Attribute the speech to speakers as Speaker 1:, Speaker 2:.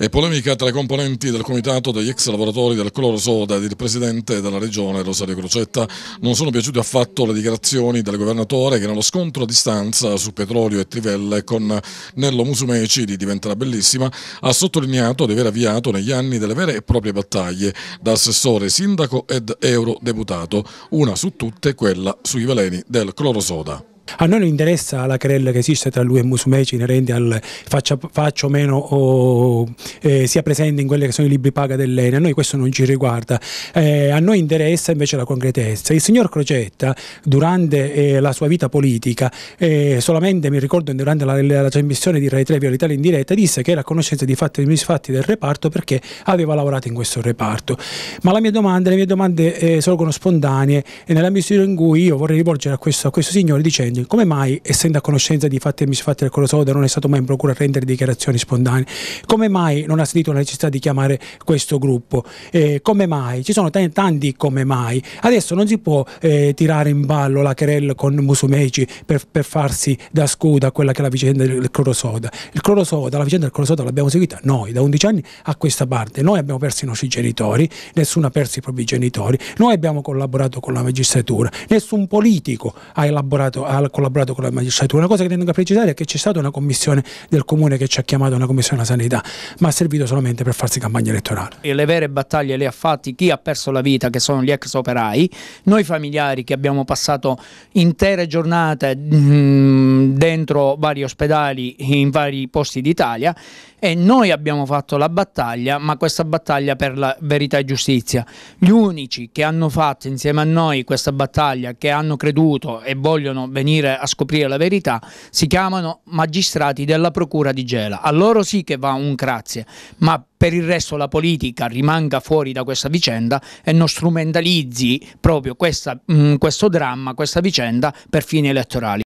Speaker 1: E polemica tra i componenti del comitato degli ex lavoratori del cloro soda ed il presidente della regione Rosario Crocetta non sono piaciute affatto le dichiarazioni del governatore che nello scontro a distanza su petrolio e trivelle con Nello Musumeci di Diventerà Bellissima ha sottolineato di aver avviato negli anni delle vere e proprie battaglie da assessore sindaco ed eurodeputato, una su tutte quella sui veleni del cloro soda.
Speaker 2: A noi non interessa la querella che esiste tra lui e Musumeci inerente al faccia, faccia o meno o, eh, sia presente in quelli che sono i libri paga dell'ENE, a noi questo non ci riguarda, eh, a noi interessa invece la concretezza. Il signor Crocetta durante eh, la sua vita politica, eh, solamente mi ricordo durante la, la, la trasmissione di Rai 3 Viola Italia in diretta, disse che era a conoscenza di fatti e misfatti del reparto perché aveva lavorato in questo reparto. Ma la mia domanda, le mie domande eh, sorgono spontanee nella misura in cui io vorrei rivolgere a questo, a questo signore dicendo Consiglio, come mai, essendo a conoscenza di fatti e misfatti del Colosoda, non è stato mai in procura a rendere dichiarazioni spontanee? Come mai non ha sentito la necessità di chiamare questo gruppo? Eh, come mai? Ci sono t- tanti come mai. Adesso non si può eh, tirare in ballo la querella con Musumeci per, per, farsi da scudo a quella che è la vicenda del Colosoda. Il Colosoda, la vicenda del Colosoda l'abbiamo seguita noi da 11 anni a questa parte. Noi abbiamo perso i nostri genitori, nessuno ha perso i propri genitori. Noi abbiamo collaborato con la magistratura, nessun politico ha elaborato ha collaborato con la magistratura. Una cosa che tengo a precisare è che c'è stata una commissione del comune che ci ha chiamato una commissione alla sanità, ma ha servito solamente per farsi campagna elettorale.
Speaker 3: E le vere battaglie le ha fatte chi ha perso la vita, che sono gli ex operai, noi familiari che abbiamo passato intere giornate mh, mm, dentro vari ospedali in vari posti d'Italia e noi abbiamo fatto la battaglia, ma questa battaglia per la verità e giustizia. Gli unici che hanno fatto insieme a noi questa battaglia, che hanno creduto e vogliono venire a scoprire la verità, si chiamano magistrati della Procura di Gela. A loro sì che va un grazie, ma per il resto la politica rimanga fuori da questa vicenda e non strumentalizzi proprio questa, mh, mm, questo dramma, questa vicenda per fini elettorali.